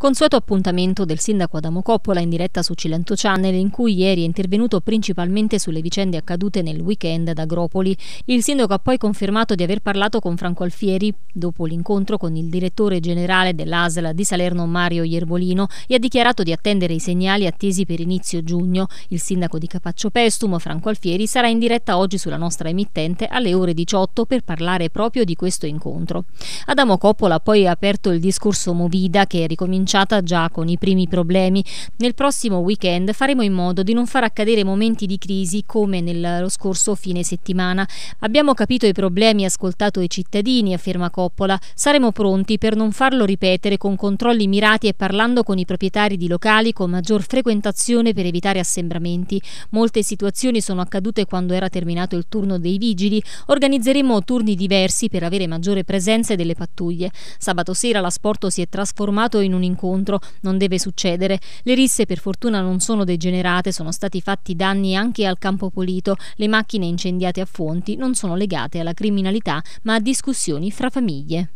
Consueto appuntamento del sindaco Adamo Coppola in diretta su Cilento Channel in cui ieri è intervenuto principalmente sulle vicende accadute nel weekend ad Agropoli. Il sindaco ha poi confermato di aver parlato con Franco Alfieri dopo l'incontro con il direttore generale dell'ASL di Salerno Mario Iervolino e ha dichiarato di attendere i segnali attesi per inizio giugno. Il sindaco di Capaccio Pestum, Franco Alfieri, sarà in diretta oggi sulla nostra emittente alle ore 18 per parlare proprio di questo incontro. Adamo Coppola ha poi aperto il discorso Movida che è ricominciato cominciata già con i primi problemi. Nel prossimo weekend faremo in modo di non far accadere momenti di crisi come nello scorso fine settimana. Abbiamo capito i problemi, ascoltato i cittadini, afferma Coppola. Saremo pronti per non farlo ripetere con controlli mirati e parlando con i proprietari di locali con maggior frequentazione per evitare assembramenti. Molte situazioni sono accadute quando era terminato il turno dei vigili. Organizzeremo turni diversi per avere maggiore presenza delle pattuglie. Sabato sera l'asporto si è trasformato in un incontro incontro non deve succedere. Le risse per fortuna non sono degenerate, sono stati fatti danni anche al campo pulito. Le macchine incendiate a fonti non sono legate alla criminalità, ma a discussioni fra famiglie.